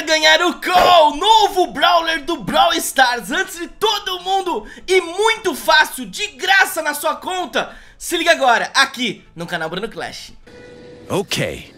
quer ganhar o Call, novo Brawler do Brawl Stars Antes de todo mundo e muito fácil, de graça na sua conta Se liga agora, aqui no canal Bruno Clash Ok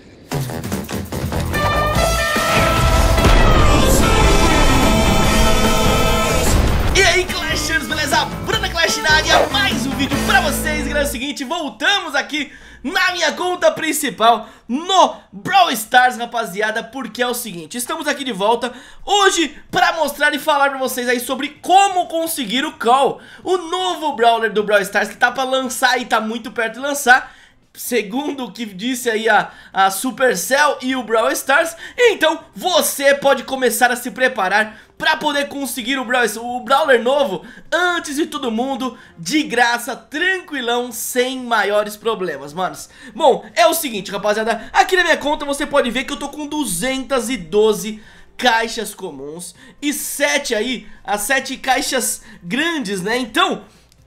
E aí Clashers, beleza? Bruno Clash na área, mais vídeo pra vocês, galera, é o seguinte, voltamos aqui na minha conta principal no Brawl Stars, rapaziada, porque é o seguinte, estamos aqui de volta hoje para mostrar e falar para vocês aí sobre como conseguir o Call, o novo Brawler do Brawl Stars que tá para lançar e tá muito perto de lançar segundo o que disse aí a, a Supercell e o Brawl Stars, então você pode começar a se preparar para poder conseguir o, Brawl, o Brawler novo antes de todo mundo, de graça, tranquilão, sem maiores problemas, manos. Bom, é o seguinte, rapaziada, aqui na minha conta você pode ver que eu tô com 212 caixas comuns e 7 aí, as 7 caixas grandes, né? Então,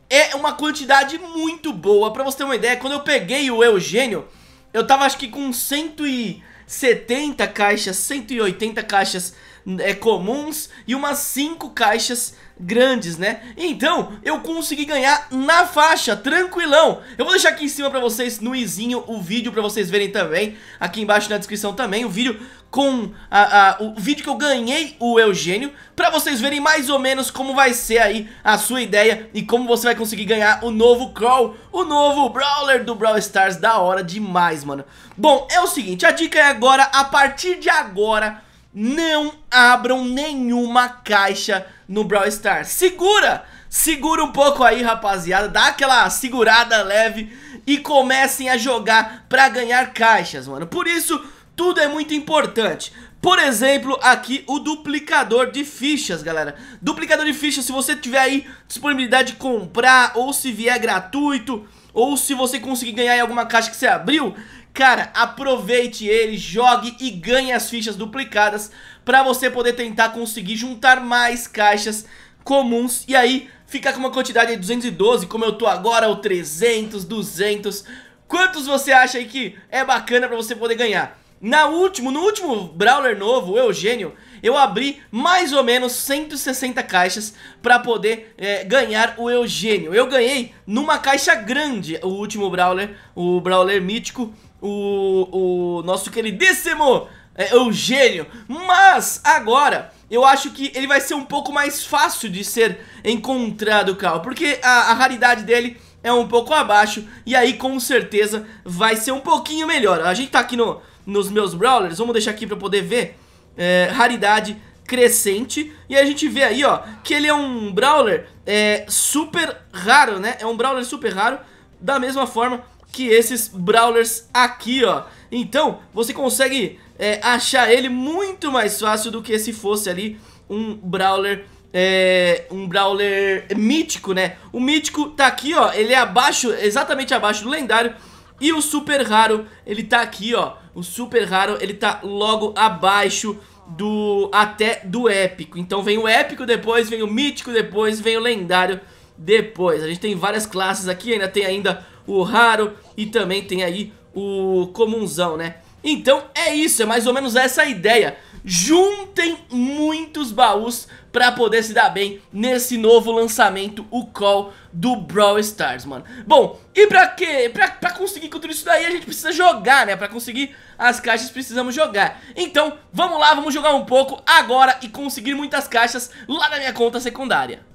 é uma quantidade muito boa. Pra você ter uma ideia, quando eu peguei o Eugênio, eu tava acho que com 170 caixas, 180 caixas é, comuns e umas 5 caixas grandes, né? Então, eu consegui ganhar na faixa, tranquilão. Eu vou deixar aqui em cima pra vocês, no izinho, o vídeo pra vocês verem também. Aqui embaixo na descrição também, o vídeo com a, a, o vídeo que eu ganhei o Eugênio Pra vocês verem mais ou menos como vai ser aí a sua ideia E como você vai conseguir ganhar o novo Crawl O novo Brawler do Brawl Stars Da hora demais, mano Bom, é o seguinte, a dica é agora A partir de agora Não abram nenhuma caixa no Brawl Stars. Segura! Segura um pouco aí, rapaziada, dá aquela segurada leve e comecem a jogar pra ganhar caixas, mano. Por isso, tudo é muito importante. Por exemplo, aqui o duplicador de fichas, galera. Duplicador de fichas, se você tiver aí disponibilidade de comprar ou se vier gratuito ou se você conseguir ganhar em alguma caixa que você abriu, Cara, aproveite ele, jogue e ganhe as fichas duplicadas para você poder tentar conseguir juntar mais caixas comuns e aí ficar com uma quantidade de 212 como eu tô agora, ou 300, 200. Quantos você acha aí que é bacana pra você poder ganhar? Na último, no último Brawler novo, o Eugênio, eu abri mais ou menos 160 caixas pra poder é, ganhar o Eugênio. Eu ganhei numa caixa grande o último Brawler, o Brawler mítico, o, o nosso queridíssimo é, Eugênio. Mas agora eu acho que ele vai ser um pouco mais fácil de ser encontrado, Cal, porque a, a raridade dele é um pouco abaixo e aí com certeza vai ser um pouquinho melhor. A gente tá aqui no, nos meus brawlers, vamos deixar aqui pra poder ver. É, raridade crescente e a gente vê aí, ó, que ele é um brawler é, super raro, né? É um brawler super raro, da mesma forma que esses Brawlers aqui, ó. Então, você consegue é, achar ele muito mais fácil do que se fosse ali um Brawler... É, um Brawler mítico, né? O mítico tá aqui, ó, ele é abaixo, exatamente abaixo do lendário E o super raro, ele tá aqui, ó O super raro, ele tá logo abaixo do... até do épico Então vem o épico depois, vem o mítico depois, vem o lendário depois A gente tem várias classes aqui, ainda tem ainda o raro e também tem aí o comunzão, né? Então é isso, é mais ou menos essa a ideia. Juntem muitos baús para poder se dar bem nesse novo lançamento, o Call do Brawl Stars, mano. Bom, e pra que? Pra, pra conseguir tudo isso daí a gente precisa jogar, né? Pra conseguir as caixas precisamos jogar. Então, vamos lá, vamos jogar um pouco agora e conseguir muitas caixas lá na minha conta secundária.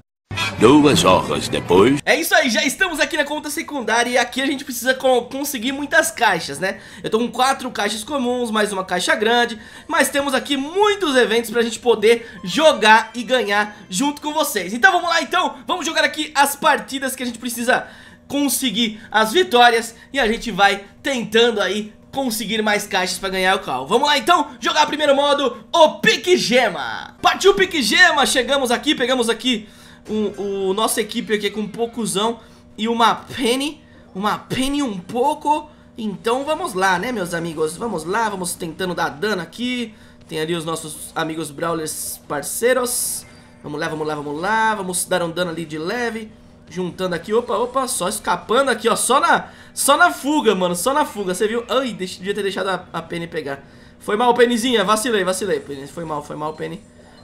Duas horas depois. É isso aí, já estamos aqui na conta secundária e aqui a gente precisa co conseguir muitas caixas, né? Eu tô com quatro caixas comuns, mais uma caixa grande, mas temos aqui muitos eventos pra gente poder jogar e ganhar junto com vocês. Então vamos lá então, vamos jogar aqui as partidas que a gente precisa conseguir as vitórias e a gente vai tentando aí conseguir mais caixas pra ganhar o carro. Vamos lá então, jogar primeiro modo, o pique gema Partiu pique gema, chegamos aqui, pegamos aqui um, o nossa equipe aqui é com um poucozão e uma Penny, uma Penny um pouco, então vamos lá, né, meus amigos? Vamos lá, vamos tentando dar dano aqui. Tem ali os nossos amigos Brawlers parceiros. Vamos lá, vamos lá, vamos lá. Vamos dar um dano ali de leve. Juntando aqui, opa, opa, só escapando aqui, ó. Só na, só na fuga, mano, só na fuga. Você viu? Ai, devia ter deixado a, a Penny pegar. Foi mal, Pennyzinha. Vacilei, vacilei. Penny, foi mal, foi mal, Penny.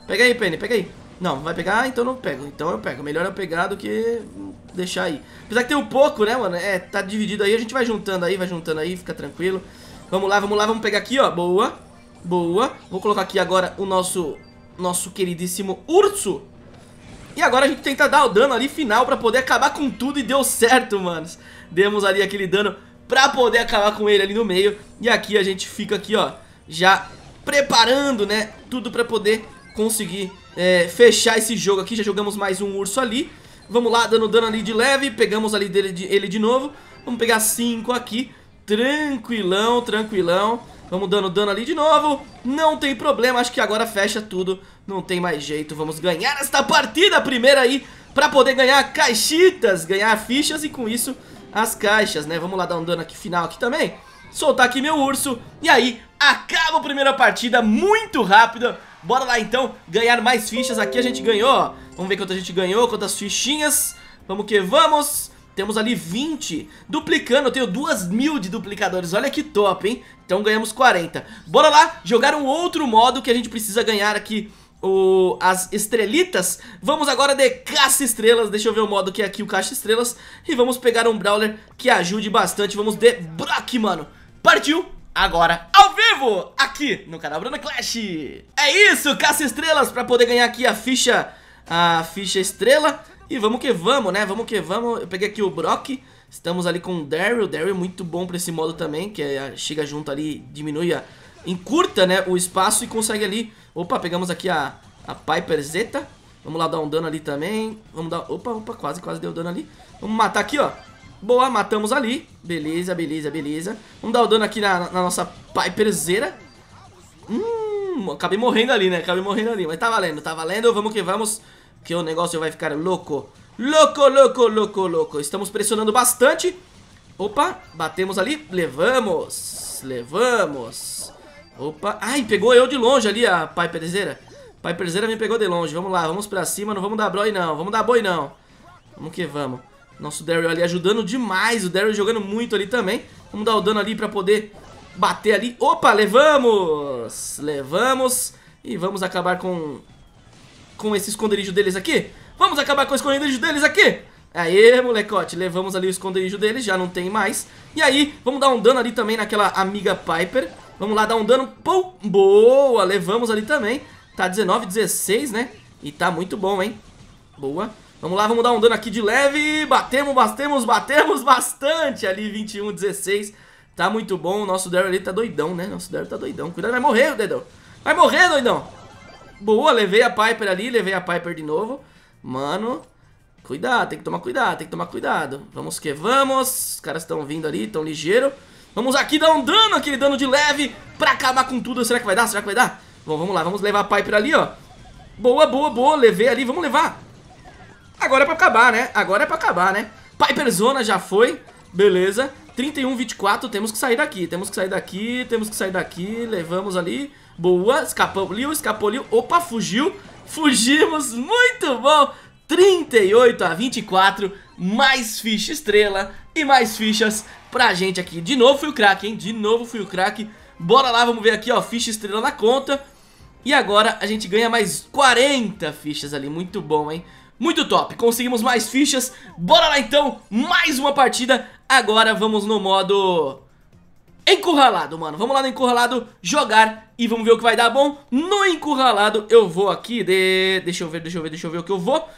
Pega aí, Penny, pega aí. Não, vai pegar? Ah, então não pego. Então eu pego. Melhor eu pegar do que deixar aí. Apesar que tem um pouco, né, mano? É, tá dividido aí. A gente vai juntando aí, vai juntando aí, fica tranquilo. Vamos lá, vamos lá, vamos pegar aqui, ó. Boa, boa. Vou colocar aqui agora o nosso, nosso queridíssimo urso. E agora a gente tenta dar o dano ali final pra poder acabar com tudo e deu certo, manos. Demos ali aquele dano pra poder acabar com ele ali no meio. E aqui a gente fica aqui, ó, já preparando, né, tudo pra poder conseguir é, fechar esse jogo aqui. Já jogamos mais um urso ali. Vamos lá, dando dano ali de leve. Pegamos ali dele, de, ele de novo. Vamos pegar cinco aqui. Tranquilão, tranquilão. Vamos dando dano ali de novo. Não tem problema, acho que agora fecha tudo. Não tem mais jeito. Vamos ganhar esta partida primeira aí pra poder ganhar caixitas ganhar fichas e com isso as caixas, né? Vamos lá dar um dano aqui final aqui também. Soltar aqui meu urso. E aí, acaba a primeira partida muito rápida. Bora lá então ganhar mais fichas aqui, a gente ganhou Vamos ver quanto a gente ganhou, quantas fichinhas Vamos que vamos Temos ali 20 Duplicando, eu tenho 2 mil de duplicadores, olha que top, hein Então ganhamos 40 Bora lá jogar um outro modo que a gente precisa ganhar aqui o, as estrelitas Vamos agora de caça estrelas Deixa eu ver o modo que é aqui o caixa estrelas E vamos pegar um Brawler que ajude bastante Vamos de Brock, mano Partiu, agora, ao vivo aqui no canal Bruno Clash. É isso, caça estrelas pra poder ganhar aqui a ficha, a ficha estrela. E vamos que vamos, né? Vamos que vamos. Eu peguei aqui o Brock. Estamos ali com o Daryl. O Daryl é muito bom pra esse modo também, que é, chega junto ali, diminui a... Encurta, né, o espaço e consegue ali... Opa, pegamos aqui a, a Piper Zeta. Vamos lá dar um dano ali também. Vamos dar... Opa, opa, quase, quase deu dano ali. Vamos matar aqui, ó. Boa, matamos ali. Beleza, beleza, beleza. Vamos dar o dano aqui na, na nossa Piperzeira. Hum, acabei morrendo ali, né? Acabei morrendo ali. Mas tá valendo, tá valendo. Vamos que vamos. Que o negócio vai ficar louco. Louco, louco, louco, louco. Estamos pressionando bastante. Opa, batemos ali. Levamos. Levamos. Opa. Ai, pegou eu de longe ali a Piperzeira. Piperzeira me pegou de longe. Vamos lá, vamos pra cima. Não vamos dar broi, não. Vamos dar boi não. Vamos que vamos. Nosso Daryl ali ajudando demais, o Daryl jogando muito ali também. Vamos dar o dano ali pra poder bater ali. Opa, levamos! Levamos e vamos acabar com, com esse esconderijo deles aqui. Vamos acabar com o esconderijo deles aqui! Aê, molecote, levamos ali o esconderijo deles, já não tem mais. E aí, vamos dar um dano ali também naquela amiga Piper. Vamos lá, dar um dano. Pum, boa, levamos ali também. Tá 19, 16, né? E tá muito bom, hein? Boa. Vamos lá, vamos dar um dano aqui de leve. Batemos, batemos, batemos bastante ali. 21, 16. Tá muito bom. O nosso Daryl ali tá doidão, né? Nosso Daryl tá doidão. Cuidado, vai morrer, dedão. Vai morrer, doidão. Boa, levei a Piper ali. Levei a Piper de novo. Mano, cuidado. Tem que tomar cuidado, tem que tomar cuidado. Vamos que vamos. Os caras estão vindo ali, tão ligeiro. Vamos aqui dar um dano, aquele dano de leve. Pra acabar com tudo. Será que vai dar? Será que vai dar? Bom, vamos lá. Vamos levar a Piper ali, ó. Boa, boa, boa. Levei ali. Vamos levar. Agora é pra acabar, né? Agora é pra acabar, né? Piper Zona já foi. Beleza. 31, 24. Temos que sair daqui. Temos que sair daqui. Temos que sair daqui. Levamos ali. Boa. Escapou. Liu, escapou. ali, Opa, fugiu. Fugimos. Muito bom. 38 a 24. Mais ficha estrela e mais fichas pra gente aqui. De novo fui o craque, hein? De novo fui o craque. Bora lá, vamos ver aqui, ó. Ficha estrela na conta. E agora a gente ganha mais 40 fichas ali, muito bom, hein? Muito top, conseguimos mais fichas Bora lá então, mais uma partida Agora vamos no modo Encurralado, mano Vamos lá no encurralado, jogar E vamos ver o que vai dar bom No encurralado eu vou aqui de... Deixa eu ver, deixa eu ver, deixa eu ver o que eu vou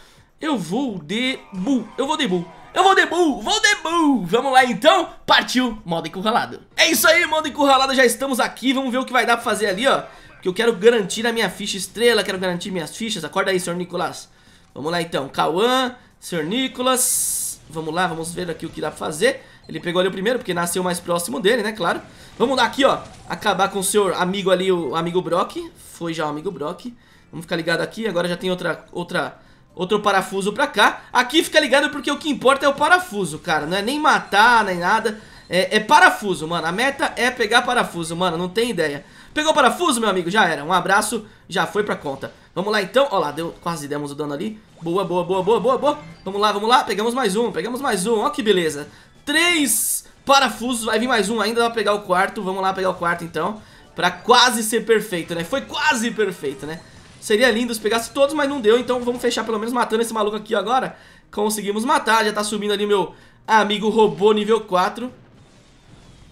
Eu vou de Bull, eu vou de Bull eu vou de bull, vou de bull Vamos lá então, partiu, modo encurralado É isso aí, modo encurralado, já estamos aqui Vamos ver o que vai dar pra fazer ali, ó Que eu quero garantir a minha ficha estrela Quero garantir minhas fichas, acorda aí, senhor Nicolás Vamos lá então, Cauã, Sr. Nicolas. Vamos lá, vamos ver aqui o que dá pra fazer. Ele pegou ali o primeiro, porque nasceu mais próximo dele, né, claro. Vamos lá aqui, ó, acabar com o seu amigo ali, o amigo Brock. Foi já o amigo Brock. Vamos ficar ligado aqui, agora já tem outra, outra, outro parafuso pra cá. Aqui fica ligado porque o que importa é o parafuso, cara. Não é nem matar, nem nada. É, é parafuso, mano. A meta é pegar parafuso, mano. Não tem ideia. Pegou parafuso, meu amigo? Já era. Um abraço, já foi pra conta. Vamos lá então. ó lá, deu, quase demos o dano ali. Boa, boa, boa, boa, boa, boa. Vamos lá, vamos lá. Pegamos mais um, pegamos mais um. Ó que beleza. Três parafusos. Vai vir mais um ainda. Vai pegar o quarto. Vamos lá pegar o quarto então. Pra quase ser perfeito, né? Foi quase perfeito, né? Seria lindo se pegasse todos, mas não deu. Então vamos fechar pelo menos matando esse maluco aqui agora. Conseguimos matar. Já tá subindo ali meu amigo robô nível 4.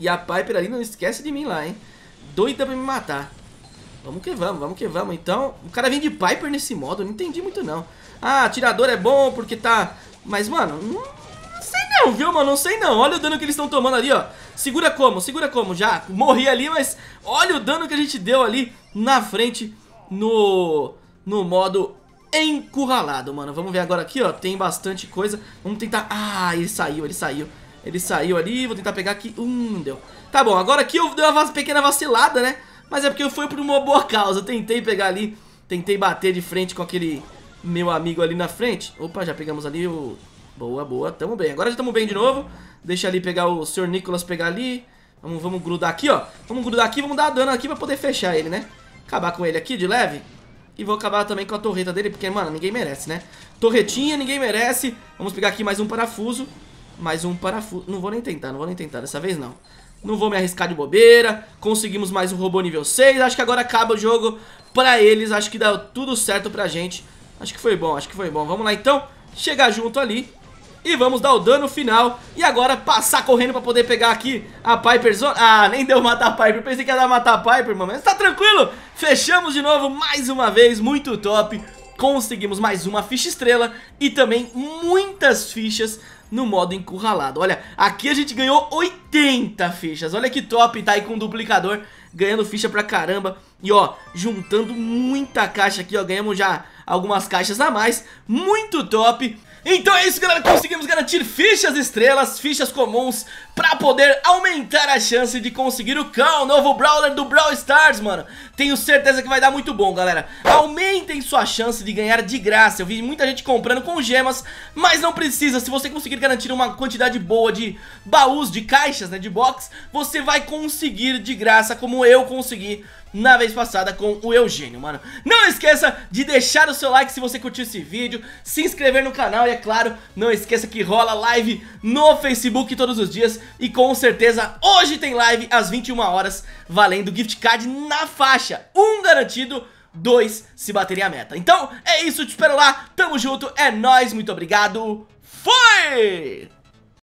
E a Piper ali não esquece de mim lá, hein? Doida pra me matar. Vamos que vamos, vamos que vamos. Então, o cara vem de Piper nesse modo, não entendi muito não. Ah, atirador é bom porque tá... Mas, mano, não, não sei não, viu, mano? Não sei não. Olha o dano que eles estão tomando ali, ó. Segura como, segura como. Já morri ali, mas olha o dano que a gente deu ali na frente no, no modo encurralado, mano. Vamos ver agora aqui, ó. Tem bastante coisa. Vamos tentar... Ah, ele saiu, ele saiu. Ele saiu ali, vou tentar pegar aqui. Hum, deu. Tá bom, agora aqui eu dei uma pequena vacilada, né? Mas é porque eu fui por uma boa causa. Eu tentei pegar ali, tentei bater de frente com aquele meu amigo ali na frente. Opa, já pegamos ali o... Boa, boa, tamo bem. Agora já tamo bem de novo. Deixa ali pegar o Sr. Nicolas pegar ali. Vamos, vamos grudar aqui, ó. Vamos grudar aqui, vamos dar dano aqui pra poder fechar ele, né? Acabar com ele aqui de leve. E vou acabar também com a torreta dele, porque, mano, ninguém merece, né? Torretinha, ninguém merece. Vamos pegar aqui mais um parafuso. Mais um parafuso. Não vou nem tentar, não vou nem tentar. Dessa vez não. Não vou me arriscar de bobeira. Conseguimos mais um robô nível 6. Acho que agora acaba o jogo pra eles. Acho que dá tudo certo pra gente. Acho que foi bom, acho que foi bom. Vamos lá então. Chegar junto ali. E vamos dar o dano final E agora passar correndo pra poder pegar aqui a Piper Zone Ah, nem deu matar a Piper, pensei que ia dar matar a Piper, mano Mas tá tranquilo, fechamos de novo mais uma vez, muito top Conseguimos mais uma ficha estrela e também muitas fichas no modo encurralado. Olha, aqui a gente ganhou 80 fichas. Olha que top, tá aí com o duplicador, ganhando ficha pra caramba. E ó, juntando muita caixa aqui, ó, ganhamos já algumas caixas a mais. Muito top. Então é isso, galera, conseguimos garantir fichas estrelas, fichas comuns, pra poder aumentar a chance de conseguir o cão, o novo Brawler do Brawl Stars, mano. Tenho certeza que vai dar muito bom, galera. Aumentem sua chance de ganhar de graça. Eu vi muita gente comprando com gemas, mas não precisa. Se você conseguir garantir uma quantidade boa de baús, de caixas, né, de box, você vai conseguir de graça, como eu consegui na vez passada com o Eugênio, mano. Não esqueça de deixar o seu like se você curtiu esse vídeo, se inscrever no canal e, é claro, não esqueça que rola live no Facebook todos os dias e com certeza hoje tem live às 21 horas valendo gift card na faixa caixa, um garantido, dois se baterem a meta. Então, é isso, te espero lá, tamo junto, é nóis, muito obrigado, fui!